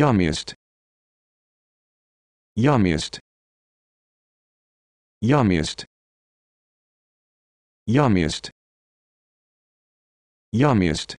Yummiest. Yummiest. Yummiest. Yummiest. Yummiest.